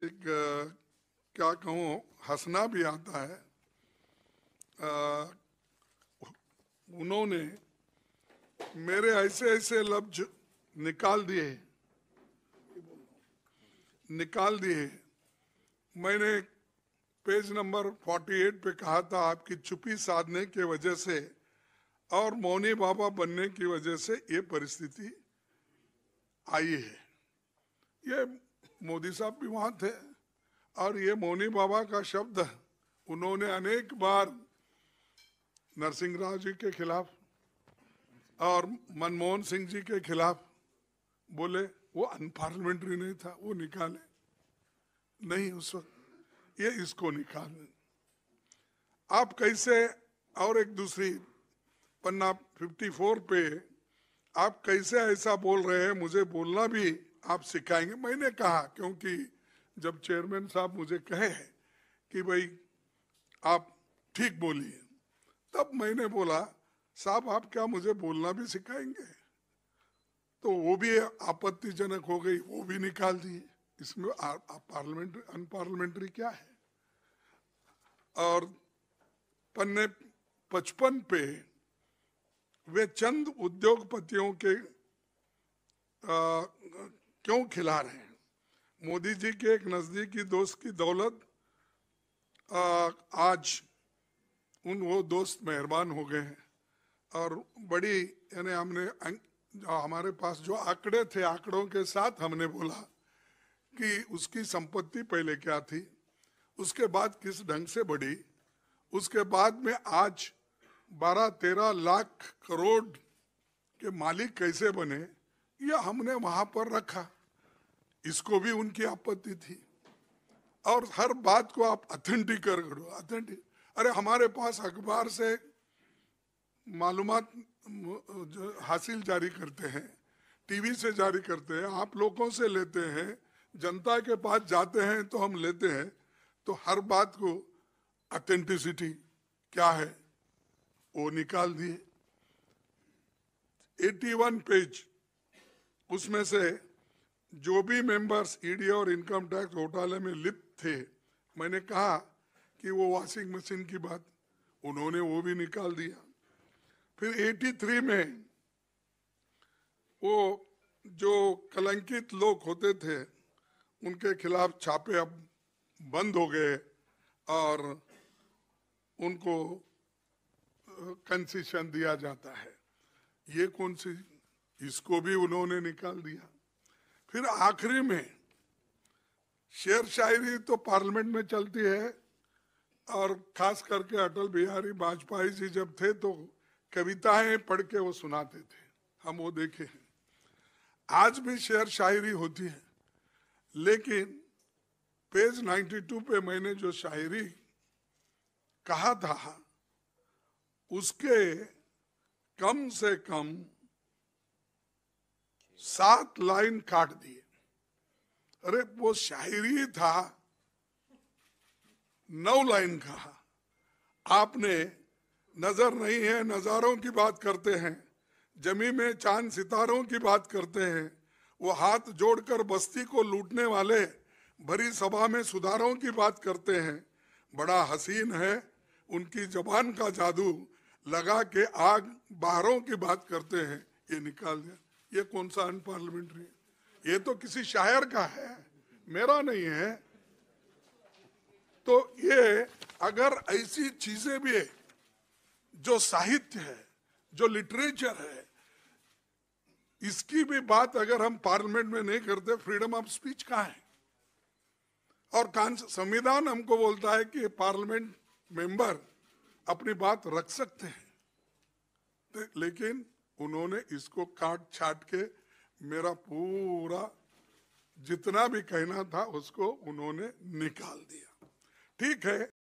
एक क्या कहूँ हंसना भी आता है उन्होंने मेरे ऐसे ऐसे लफ्ज निकाल दिए निकाल दिए मैंने पेज नंबर 48 पे कहा था आपकी चुपी साधने के वजह से और मौनी बाबा बनने की वजह से ये परिस्थिति आई है ये मोदी साहब भी वहां थे और ये मोनी बाबा का शब्द उन्होंने अनेक बार नरसिंह राव जी के खिलाफ और मनमोहन सिंह जी के खिलाफ बोले वो अनपार्लियामेंट्री नहीं था वो निकाले नहीं उस वक्त ये इसको निकाल आप कैसे और एक दूसरी पन्ना 54 पे आप कैसे ऐसा बोल रहे हैं मुझे बोलना भी आप सिखाएंगे मैंने कहा क्योंकि जब चेयरमैन साहब मुझे कहे कि भाई आप ठीक बोलिए तब मैंने बोला साहब आप क्या मुझे बोलना भी सिखाएंगे तो वो भी आपत्तिजनक हो गई वो भी निकाल दिए इसमें पार्लियामेंट्री अनपार्लियामेंट्री क्या है और पन्ने पचपन पे वे चंद उद्योगपतियों के आ, क्यों खिला रहे हैं मोदी जी के एक नज़दीकी दोस्त की दौलत आ, आज उन वो दोस्त मेहरबान हो गए हैं और बड़ी यानी हमने अं, हमारे पास जो आंकड़े थे आंकड़ों के साथ हमने बोला कि उसकी संपत्ति पहले क्या थी उसके बाद किस ढंग से बढ़ी उसके बाद में आज 12-13 लाख करोड़ के मालिक कैसे बने यह हमने वहां पर रखा इसको भी उनकी आपत्ति थी और हर बात को आप अथेंटिक कर करो अथेंटिक अरे हमारे पास अखबार से मालूम हासिल जारी करते हैं टीवी से जारी करते हैं आप लोगों से लेते हैं जनता के पास जाते हैं तो हम लेते हैं तो हर बात को अथेंटिसिटी क्या है वो निकाल दिए 81 पेज उसमें से जो भी मेंबर्स ईडी e और इनकम टैक्स घोटाले में लिप्त थे मैंने कहा कि वो वॉशिंग मशीन की बात उन्होंने वो भी निकाल दिया फिर 83 में वो जो कलंकित लोग होते थे उनके खिलाफ छापे अब बंद हो गए और उनको कंसेशन दिया जाता है ये कौन सी इसको भी उन्होंने निकाल दिया फिर आखिरी में शेर शायरी तो पार्लियामेंट में चलती है और खास करके अटल बिहारी वाजपेयी जी जब थे तो कविताएं पढ़ के वो सुनाते थे हम वो देखे हैं आज भी शेर शायरी होती है लेकिन पेज 92 पे मैंने जो शायरी कहा था उसके कम से कम सात लाइन काट दिए अरे वो शायरी था नौ लाइन कहा आपने नजर नहीं है नजारों की बात करते हैं जमी में चांद सितारों की बात करते हैं वो हाथ जोड़कर बस्ती को लूटने वाले भरी सभा में सुधारों की बात करते हैं बड़ा हसीन है उनकी जबान का जादू लगा के आग बाहरों की बात करते हैं ये निकाल दिया ये कौन सा अनपार्लियामेंट्री ये तो किसी शायर का है मेरा नहीं है तो ये अगर ऐसी चीजें भी जो साहित्य है जो लिटरेचर है इसकी भी बात अगर हम पार्लियामेंट में नहीं करते फ्रीडम ऑफ स्पीच कहा है और संविधान हमको बोलता है कि पार्लियामेंट मेंबर अपनी बात रख सकते हैं तो लेकिन उन्होंने इसको काट छाट के मेरा पूरा जितना भी कहना था उसको उन्होंने निकाल दिया ठीक है